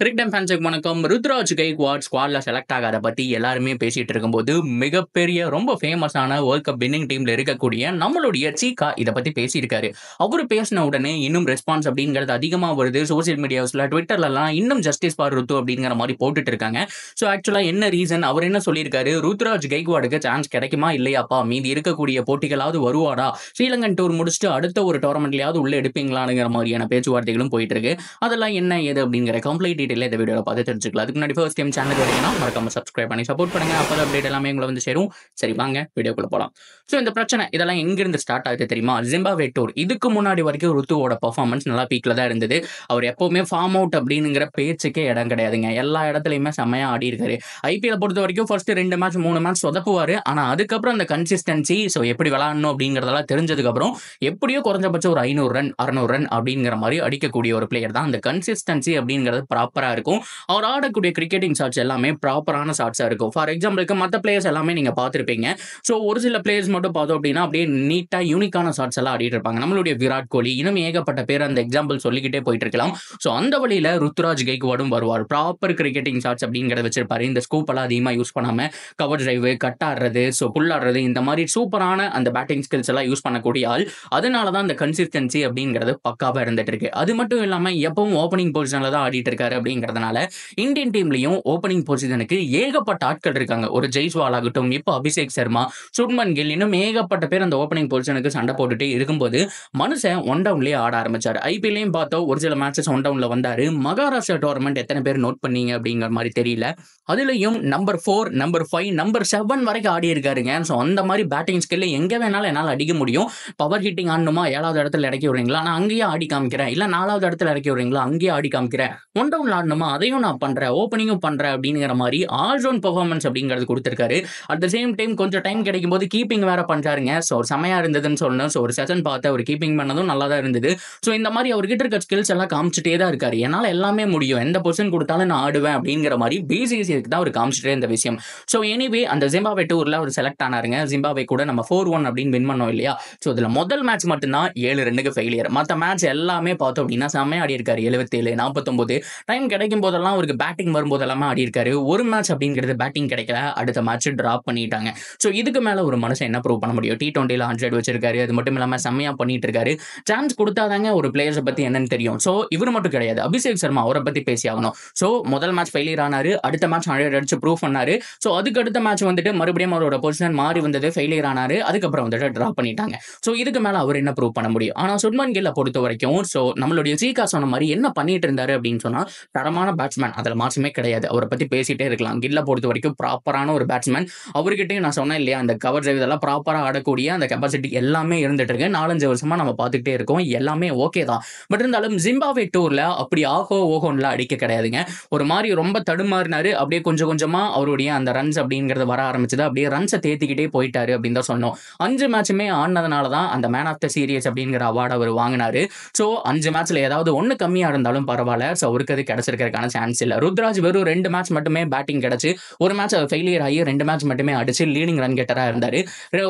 கிரிக்டம் ஃபேன்ஸுக்கு வணக்கம் ருத்ராஜ் கெய்க்வாட் ஸ்குவாட்ல செலக்ட் ஆகாத பத்தி எல்லாருமே பேசிட்டு இருக்கும்போது மிகப்பெரிய ரொம்ப ஃபேமஸான வேர்ல்ட் கப் வின்னிங் டீம்ல இருக்கக்கூடிய நம்மளுடைய சீக்கா இதை பத்தி பேசியிருக்காரு அவரு பேசின உடனே இன்னும் ரெஸ்பான்ஸ் அப்படிங்கிறது அதிகமாக வருது சோசியல் மீடியாஸ்ல ட்விட்டர்லாம் இன்னும் ஜஸ்டிஸ் பார் ருத்து அப்படிங்கிற மாதிரி போட்டுட்டு இருக்காங்க ஸோ ஆக்சுவலாக என்ன ரீசன் அவர் என்ன சொல்லியிருக்காரு ருத்ராஜ் கெய்க்வாடுக்கு சான்ஸ் கிடைக்குமா இல்லையாப்பா மீதி இருக்கக்கூடிய போட்டிகளாவது வருவாடா ஸ்ரீலங்கன் டூர் முடிச்சுட்டு அடுத்த ஒரு டோர்னமெண்ட்லயாவது உள்ள எடுப்பீங்களாங்கிற மாதிரியான பேச்சுவார்த்தைகளும் போயிட்டு இருக்கு அதெல்லாம் என்ன ஏது அப்படிங்கிற கம்ப்ளீட் டீட்டெயிலாக இந்த வீடியோவில் பார்த்து தெரிஞ்சுக்கலாம் அதுக்கு முன்னாடி ஃபர்ஸ்ட் டைம் சேனலுக்கு வரீங்கன்னா மறக்காம சப்ஸ்கிரைப் பண்ணி சப்போர்ட் பண்ணுங்க அப்போ அப்டேட் எல்லாமே உங்களை வந்து சேரும் சரி வாங்க வீடியோக்குள்ள போகலாம் ஸோ இந்த பிரச்சனை இதெல்லாம் எங்கிருந்து ஸ்டார்ட் ஆகுது தெரியுமா ஜிம்பாவே டூர் இதுக்கு முன்னாடி வரைக்கும் ருத்துவோட பர்ஃபார்மன்ஸ் நல்லா பீக்கில் தான் இருந்தது அவர் எப்போவுமே ஃபார்ம் அவுட் அப்படிங்கிற பேச்சுக்கே இடம் கிடையாதுங்க எல்லா இடத்துலையுமே செம்மையாக ஆடி இருக்காரு ஐபிஎல் பொறுத்த வரைக்கும் ஃபர்ஸ்ட் ரெண்டு மேட்ச் மூணு மேட்ச் சொதப்புவார் ஆனால் அதுக்கப்புறம் அந்த கன்சிஸ்டன்சி ஸோ எப்படி விளாடணும் அப்படிங்கிறதெல்லாம் தெரிஞ்சதுக்கப்புறம் எப்படியோ குறைஞ்சபட்சம் ஒரு ஐநூறு ரன் அறநூறு ரன் அப்படிங்கிற மாதிரி அடிக்கக்கூடிய ஒரு பிளேயர் தான் அந்த கன்சிஸ்டன்சி அப்படிங்கிறது ப்ராப்பர் ப்ராப்பராக இருக்கும் அவர் ஆடக்கூடிய கிரிக்கெட்டிங் ஷார்ட்ஸ் எல்லாமே ப்ராப்பரான ஷார்ட்ஸாக இருக்கும் ஃபார் எக்ஸாம்பிளுக்கு மற்ற பிளேயர்ஸ் எல்லாமே நீங்கள் பார்த்துருப்பீங்க ஸோ ஒரு சில பிளேயர்ஸ் மட்டும் பார்த்தோம் அப்படின்னா அப்படியே நீட்டாக யூனிக்கான ஷார்ட்ஸ் எல்லாம் ஆடிட்டு இருப்பாங்க நம்மளுடைய விராட் கோலி இன்னும் ஏகப்பட்ட பேர் அந்த எக்ஸாம்பிள் சொல்லிக்கிட்டே போயிட்டு இருக்கலாம் ஸோ அந்த வழியில் ருத்ராஜ் கேக்வாடும் வருவார் ப்ராப்பர் கிரிக்கெட்டிங் ஷார்ட்ஸ் அப்படிங்கிறத வச்சிருப்பாரு இந்த ஸ்கூப் எல்லாம் அதிகமாக யூஸ் பண்ணாமல் கவர் டிரைவ் கட் ஆடுறது ஸோ புல் ஆடுறது இந்த மாதிரி சூப்பரான அந்த பேட்டிங் ஸ்கில்ஸ் எல்லாம் யூஸ் பண்ணக்கூடிய ஆள் அதனால தான் அந்த கன்சிஸ்டன்சி அப்படிங்கிறது பக்காவாக இருந்துட்டு இருக்கு அது மட்டும் இல்லாமல் எப்பவும் ஓப்பனிங் பொசிஷனில் தான் ஆடிட்டு இருக்காரு அப்படிங்கிறதுனால இந்தியன் டீம்லையும் ஓப்பனிங் பொசிஷனுக்கு ஏகப்பட்ட ஆட்கள் இருக்காங்க ஒரு ஜெய்ஸ்வால் ஆகட்டும் இப்போ அபிஷேக் சர்மா சுட்மன் கில் இன்னும் ஏகப்பட்ட பேர் அந்த ஓப்பனிங் பொசிஷனுக்கு சண்டை போட்டுட்டு இருக்கும்போது மனுஷன் ஒன் டவுன்லேயே ஆட ஆரம்பிச்சார் ஐபிஎல்லையும் பார்த்தோம் ஒரு சில மேட்சஸ் ஒன் டவுனில் வந்தார் மகாராஷ்டிரா டோர்னமெண்ட் எத்தனை பேர் நோட் பண்ணீங்க அப்படிங்கிற மாதிரி தெரியல அதுலேயும் number four number five number seven வரைக்கும் ஆடி இருக்காருங்க ஸோ அந்த மாதிரி பேட்டிங் ஸ்கில் எங்கே வேணாலும் என்னால் அடிக்க முடியும் பவர் ஹிட்டிங் ஆடணுமா ஏழாவது இடத்துல இறக்கி விடுறீங்களா நான் அங்கேயே ஆடி காமிக்கிறேன் இல்லை நாலாவது இடத்துல இறக்கி விடுறீங்களா அங்கேயே ஆடி காமிக்கிறேன் ஒன் டவுன்ல ஆடணுமா அதையும் நான் பண்ணுறேன் ஓப்பனிங்கும் பண்ணுறேன் அப்படிங்கிற மாதிரி ஆல் ரவுண்ட் பர்ஃபார்மன்ஸ் அப்படிங்கிறது கொடுத்துருக்காரு அட் த சேம் டைம் கொஞ்சம் டைம் கிடைக்கும் போது கீப்பிங் வேற பண்ணுறாருங்க ஸோ ஒரு செமையாக இருந்ததுன்னு சொல்லணும் ஸோ ஒரு செஷன் பார்த்து அவர் கீப்பிங் பண்ணதும் நல்லா தான் இருந்தது ஸோ இந்த மாதிரி அவர்கிட்ட இருக்க ஸ்கில்ஸ் எல்லாம் காமிச்சிட்டே தான் இருக்காரு என்னால் எல்லாமே முடியும் எந்த பொசிஷன் கொடுத்தாலும் நான் ஆடுவேன் அப்படிங்கிற மாதிரி பிசிசிக்கு தான் அவர் காமிச்சிட்டே இருந்த விஷயம் ஸோ எனிவே அந்த ஜிம்பாவே டூரில் அவர் செலக்ட் ஆனாருங்க ஜிம்பாவே கூட நம்ம ஃபோர் ஒன் அப்படின்னு வின் பண்ணோம் இல்லையா ஸோ இதில் முதல் மேட்ச் மட்டும்தான் ஏழு ரெண்டுக்கு ஃபெயிலியர் மற்ற மேட்ச் எல்லாமே பார்த்தோம் அப்படின்னா செம்மையாடி இருக்காரு எழுபத்தேழு நாற்பத்தொம்போது டைம் கிடைக்கும் போதெல்லாம் அவருக்கு பேட்டிங் வரும்போது எல்லாமே ஆடி இருக்காரு ஒரு மேட்ச் அப்படிங்கிறது பேட்டிங் கிடைக்கல அடுத்த மேட்ச் ட்ராப் பண்ணிட்டாங்க ஸோ இதுக்கு மேலே ஒரு மனுஷன் என்ன ப்ரூவ் பண்ண முடியும் டி டுவெண்ட்டியில் ஹண்ட்ரட் வச்சிருக்காரு அது மட்டும் இல்லாமல் செம்மையாக பண்ணிட்டு இருக்காரு சான்ஸ் கொடுத்தாதாங்க ஒரு பிளேயர்ஸை பற்றி என்னன்னு தெரியும் ஸோ இவர் மட்டும் கிடையாது அபிஷேக் சர்மா அவரை பற்றி பேசி ஆகணும் ஸோ முதல் மேட்ச் ஃபெயிலியர் ஆனாரு அடுத்த மேட்ச் ஹண்ட்ரட் அடிச்சு ப்ரூவ் பண்ணாரு ஸோ அதுக்கு அடுத்த மேட்ச் வந்துட்டு மறுபடியும் அவரோட பொசிஷன் மாறி வந்தது ஃபெயிலியர் ஆனாரு அதுக்கப்புறம் வந்துட்டு ட்ராப் பண்ணிட்டாங்க ஸோ இதுக்கு மேலே அவர் என்ன ப்ரூவ் பண்ண முடியும் ஆனால் சுட்மன் கில்லை பொறுத்த வரைக்கும் ஸோ நம்மளுடைய சீகா சொன்ன மாதிரி என்ன பண்ணிட்டு இருந்தாரு அப்படின்னு சொன்னால் தரமான பேட்ஸ்மேன் அதில் மாசமே கிடையாது அவரை பற்றி பேசிகிட்டே இருக்கலாம் கில்ல பொறுத்த வரைக்கும் ப்ராப்பரான ஒரு பேட்ஸ்மேன் அவர்கிட்டையும் நான் சொன்னேன் இல்லையா அந்த கவர் ஜெவ் இதெல்லாம் ப்ராப்பராக ஆடக்கூடிய அந்த கெப்பாசிட்டி எல்லாமே இருந்துட்டு இருக்கு நாலஞ்சு வருஷமாக நம்ம பார்த்துக்கிட்டே இருக்கோம் எல்லாமே ஓகே தான் பட் இருந்தாலும் ஜிம்பாவே டூரில் அப்படி ஆகோ ஓஹோன்லாம் அடிக்க கிடையாதுங்க ஒரு மாதிரி ரொம்ப தடுமாறினார் அப்படியே கொஞ்சம் கொஞ்சமாக அவருடைய அந்த ரன்ஸ் அப்படிங்கிறது வர ஆரம்பிச்சது அப்படியே ரன்ஸை தேத்திக்கிட்டே போயிட்டாரு அப்படின்னு தான் சொன்னோம் அஞ்சு மேட்சுமே ஆனதுனால தான் அந்த மேன் ஆஃப் த சீரியஸ் அப்படிங்கிற அவார்டு அவர் வாங்கினார் ஸோ அஞ்சு மேட்ச்சில் ஏதாவது ஒன்று கம்மியாக இருந்தாலும் பரவாயில்ல ஸோ அவருக்கு அது கிடைச்சிருக்கிறதுக்கான சான்ஸ் இல்லை ருத்ராஜ் வெறும் ரெண்டு மேட்ச் மட்டுமே பேட்டிங் கிடச்சி ஒரு மேட்ச் அவர் ஃபெயிலியர் ஆகி ரெண்டு மேட்ச் மட்டுமே அடிச்சு லீடிங் ரன் கெட்டராக இருந்தார்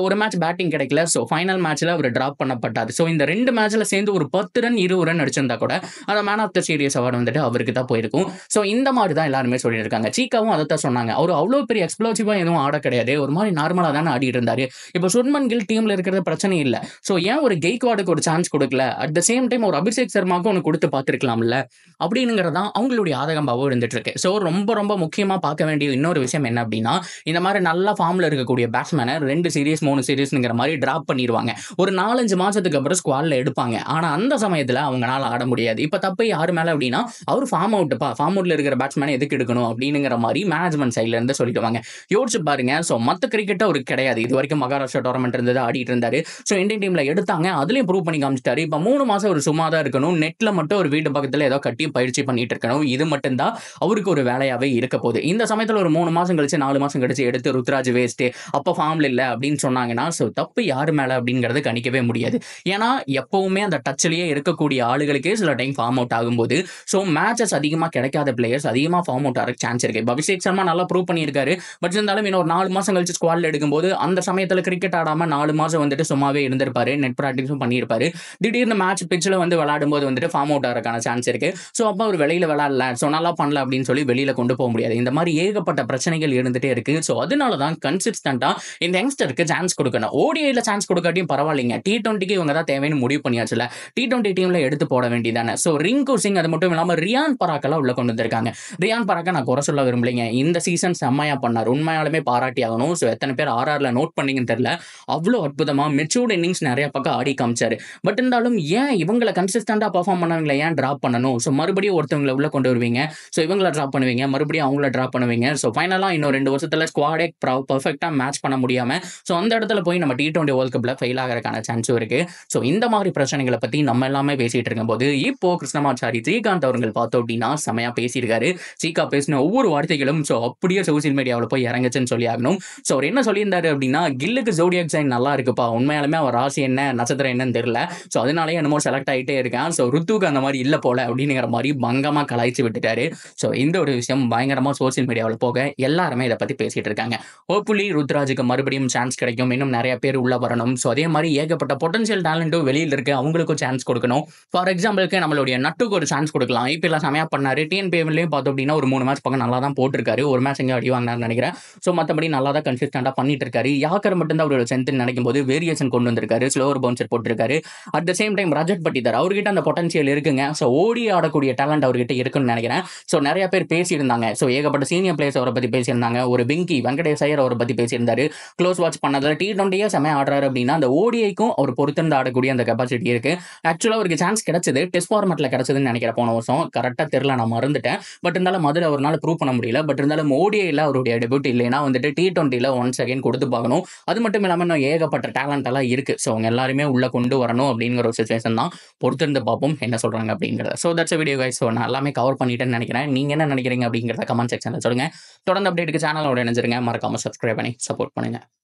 ஒரு மேட்ச் பேட்டிங் கிடைக்கல ஸோ ஃபைனல் மேட்ச்சில் அவர் ட்ராப் பண்ணப்பட்டார் ஸோ இந்த ரெண்டு மேட்ச்சில் சேர்ந்து ஒரு பத்து ரன் இருபது ரன் அடிச்சிருந்தா கூட அந்த man of the series award வந்துட்டு அவருக்கு தான் போயிருக்கும் ஸோ இந்த மாதிரி தான் எல்லாருமே சொல்லியிருக்காங்க சீக்காவும் அதை தான் சொன்னாங்க அவர் அவ்வளோ பெரிய எக்ஸ்ப்ளோசிவாக எதுவும் ஆட கிடையாது ஒரு மாதிரி நார்மலாக தானே ஆடி இருந்தார் இப்போ சுட்மன் கில் டீமில் இருக்கிறது பிரச்சனை இல்லை ஸோ ஏன் ஒரு கெய்க்வாடுக்கு ஒரு சான்ஸ் கொடுக்கல அட் த சேம் டைம் ஒரு அபிஷேக் சர்மாவுக்கு ஒன்று கொடுத்து பார்த்துருக்கலாம்ல அப்படிங்கிறதான் அவங்களுடைய ஆதகம்பாவும் இருந்துட்டு இருக்கு ஸோ ரொம்ப ரொம்ப முக்கியமாக பார்க்க வேண்டிய இன்னொரு விஷயம் என்ன அப்படின்னா இந்த மாதிரி நல்ல ஃபார்மில் இருக்கக்கூடிய பேட்ஸ்மேனை ரெண்டு சீரீஸ் மூணு சீரீஸ்ங்கிற மாதிரி ட்ராப் பண்ணிடுவாங்க ஒரு நாலஞ்சு மாதத்துக்கு அப்புறம் ஸ்குவாடில் எடுப்பாங்க ஆனால் அந்த சமயத்தில் அவங்களால ஆட முடியாது இப்போ தப்பு யார் மேலே அப்படின்னா அவர் ஃபார்ம் அவுட்டுப்பா ஃபார்ம் அவுட்ல இருக்கிற பேட்ஸ்மேனை எதுக்கு எடுக்கணும் அப்படிங்கிற மாதிரி மேனேஜ்மெண்ட் சைட்லேருந்து சொல்லிடுவாங்க யோசிச்சு பாருங்க ஸோ மற்ற கிரிக்கெட்டை அவருக்கு கிடையாது இது வரைக்கும் மகாராஷ்டிரா டோர்னமெண்ட் இருந்தது ஆடிட்டு இருந்தாரு ஸோ இந்தியன் டீமில் எடுத்தாங்க அதுலேயும் ப்ரூவ் பண்ணி காமிச்சிட்டாரு இப்போ மூணு மாதம் ஒரு சும்மா தான் இருக்கணும் நெட்டில் மட்டும் ஒரு வீட்டு பக்கத்தில் ஏதோ கட்டி பயிற்சி பண்ணிட்டு இருக்கணும் இருக்கணும் இது மட்டும்தான் அவருக்கு ஒரு வேலையாகவே இருக்க போகுது இந்த சமயத்தில் ஒரு மூணு மாதம் கழிச்சு நாலு மாதம் கழிச்சு எடுத்து ருத்ராஜ் வேஸ்ட்டு அப்போ ஃபார்ம்ல இல்லை அப்படின்னு சொன்னாங்கன்னா ஸோ தப்பு யார் மேலே அப்படிங்கிறது கணிக்கவே முடியாது ஏன்னா எப்போவுமே அந்த டச்சிலேயே இருக்கக்கூடிய ஆளுகளுக்கே சில டைம் ஃபார்ம் அவுட் ஆகும்போது ஸோ மேட்சஸ் அதிகமாக கிடைக்காத பிளேயர்ஸ் அதிகமாக ஃபார்ம் அவுட் ஆகிற சான்ஸ் இருக்கு அபிஷேக் சர்மா நல்லா ப்ரூவ் பண்ணியிருக்காரு பட் இருந்தாலும் இன்னொரு நாலு மாதம் கழிச்சு ஸ்குவாடில் எடுக்கும்போது அந்த சமயத்தில் கிரிக்கெட் ஆடாமல் நாலு மாதம் வந்துட்டு சும்மாவே இருந்திருப்பாரு நெட் ப்ராக்டிஸும் பண்ணியிருப்பாரு திடீர்னு மேட்ச் பிச்சில் வந்து விளாடும் போது வந்துட்டு ஃபார்ம் அவுட் ஆகிறதுக்கான சான்ஸ் இருக்கு ஸோ அப்போ அவர் வெளியில் எங்களால் ஸோ நல்லா பண்ணல அப்படின்னு சொல்லி வெளியில் கொண்டு போக முடியாது இந்த மாதிரி ஏகப்பட்ட பிரச்சனைகள் இருந்துகிட்டே இருக்குது ஸோ அதனால தான் கன்சிஸ்டண்ட்டாக இந்த யங்ஸ்டருக்கு சான்ஸ் கொடுக்கணும் ஓடிஐயில் சான்ஸ் கொடுக்காட்டியும் பரவாயில்லைங்க டி டுவெண்ட்டிக்கு இவங்க தான் தேவைன்னு முடிவு பண்ணியாச்சுல டி டுவெண்ட்டி டீமில் எடுத்து போட வேண்டியதானே ஸோ ரிங்கு சிங் அது மட்டும் இல்லாமல் ரியான் பராக்கெல்லாம் உள்ள கொண்டு வந்திருக்காங்க ரியான் பராக்கை நான் குறை சொல்ல விரும்பலைங்க இந்த சீசன் செம்மையாக பண்ணார் உண்மையாலுமே பாராட்டி ஆகணும் ஸோ எத்தனை பேர் ஆர்ஆரில் நோட் பண்ணிங்கன்னு தெரில அவ்வளோ அற்புதமாக மெச்சூர்ட் இன்னிங்ஸ் நிறைய பக்கம் ஆடி காமிச்சார் பட் இருந்தாலும் ஏன் இவங்களை கன்சிஸ்டண்டாக பர்ஃபார்ம் பண்ணவங்களை ஏன் ட்ராப் பண்ணணும் ஸோ மறுபடியும் ஒருத்தவங்களை உள்ள உள்ளே கொண்டு வருவீங்க ஸோ இவங்கள ட்ராப் பண்ணுவீங்க மறுபடியும் அவங்கள ட்ராப் பண்ணுவீங்க ஸோ ஃபைனலாக இன்னும் ரெண்டு வருஷத்தில் ஸ்குவாடே பர்ஃபெக்டாக மேட்ச் பண்ண முடியாமல் ஸோ அந்த இடத்துல போய் நம்ம டி டுவெண்ட்டி வேர்ல்ட் கப்பில் ஃபெயில் ஆகிறக்கான சான்ஸும் இருக்குது ஸோ இந்த மாதிரி பிரச்சனைகளை பற்றி நம்ம எல்லாமே பேசிகிட்டு இருக்கும்போது இப்போ கிருஷ்ணமாச்சாரி ஸ்ரீகாந்த் அவர்கள் பார்த்தோம் அப்படின்னா செமையாக பேசியிருக்காரு சீக்கா பேசின ஒவ்வொரு வார்த்தைகளும் ஸோ அப்படியே சோசியல் மீடியாவில் போய் இறங்குச்சுன்னு சொல்லி ஆகணும் ஸோ அவர் என்ன சொல்லியிருந்தாரு அப்படின்னா கில்லுக்கு ஜோடியாக் சைன் நல்லா இருக்குப்பா உண்மையாலுமே அவர் ராசி என்ன நட்சத்திரம் என்னன்னு தெரியல ஸோ அதனாலே என்னமோ செலக்ட் ஆகிட்டே இருக்கேன் ஸோ ருத்துக்கு அந்த மாதிரி இல்லை போல அப்படிங்கிற மாதிரி பங்கமாக கலாய்ச்சி விட்டுட்டாரு ஸோ இந்த ஒரு விஷயம் பயங்கரமாக சோசியல் மீடியாவில் போக எல்லாருமே இதை பற்றி பேசிகிட்டு இருக்காங்க ஹோப்ஃபுல்லி ருத்ராஜுக்கு மறுபடியும் சான்ஸ் கிடைக்கும் இன்னும் நிறைய பேர் உள்ளே வரணும் ஸோ அதே மாதிரி ஏகப்பட்ட பொட்டன்ஷியல் டேலண்ட்டும் வெளியில் இருக்கு அவங்களுக்கும் சான்ஸ் கொடுக்கணும் ஃபார் எக்ஸாம்பிளுக்கு நம்மளுடைய நட்டுக்கு ஒரு சான்ஸ் கொடுக்கலாம் இப்போ இல்லை செமையாக பண்ணார் டிஎன்பிஎம்லேயும் பார்த்தோம் அப்படின்னா ஒரு மூணு மேட்ச் பக்கம் நல்லா தான் போட்டிருக்காரு ஒரு மேட்ச் எங்கே அடி வாங்கினார்னு நினைக்கிறேன் ஸோ மற்றபடி நல்லா தான் கன்சிஸ்டண்டாக பண்ணிட்டு இருக்காரு யாக்கர் மட்டும்தான் அவரோட சென்த்னு நினைக்கும் போது வேரியேஷன் கொண்டு வந்திருக்காரு ஸ்லோவர் பவுன்சர் போட்டிருக்காரு at the same time Rajat Patidar அவர்கிட்ட அந்த பொட்டன்ஷியல் இருக்குங்க ஸோ ஓடி ஆடக்கூடிய டேலண்ட் அவர்கிட்ட இருக்குன்னு நினைக்கிறேன் ஸோ நிறைய பேர் பேசியிருந்தாங்க ஸோ ஏகப்பட்ட சீனியர் பிளேயர்ஸ் அவரை பற்றி பேசியிருந்தாங்க ஒரு பிங்கி வெங்கடேஷ் ஐயர் அவரை பற்றி பேசியிருந்தாரு க்ளோஸ் வாட்ச் பண்ணதில் டி டுவெண்ட்டியே செம்ம ஆடுறாரு அப்படின்னா அந்த ஓடிஐக்கும் அவர் பொறுத்திருந்து ஆடக்கூடிய அந்த கெப்பாசிட்டி இருக்கு ஆக்சுவலாக அவருக்கு சான்ஸ் கிடைச்சது டெஸ்ட் ஃபார்மெட்டில் கிடைச்சதுன்னு நினைக்கிற போன வருஷம் கரெக்டாக தெரில நான் மறந்துட்டேன் பட் இருந்தாலும் மதுரை அவரால் ப்ரூவ் பண்ண முடியல பட் இருந்தாலும் ஓடிஐயில் அவருடைய டெபியூட் இல்லைன்னா வந்துட்டு டி டுவெண்ட்டியில் ஒன்ஸ் அகைன் கொடுத்து பார்க்கணும் அது மட்டும் இல்லாமல் இன்னும் ஏகப்பட்ட டேலண்ட் எல்லாம் இருக்குது ஸோ அவங்க எல்லாருமே உள்ளே கொண்டு வரணும் அப்படிங்கிற ஒரு சுச்சுவேஷன் தான் பொறுத்திருந்து பார்ப்போம் என்ன சொல்கிறாங்க அப்படிங்கிறத so that's video guys so நான் எல்லாமே கவர் பண்ணிட்டேன்னு நினைக்கிறேன் நீங்கள் என்ன நினைக்கிறீங்க அப்படிங்கிறத கமெண்ட் செக்ஷனில் சொல்லுங்கள் தொடர்ந்து அப்டேட்டுக்கு சேனலோட இணைஞ்சிருங்க மறக்காமல் சப்ஸ்கிரைப் பண்ணி சப்போர்ட் பண்ணுங்கள்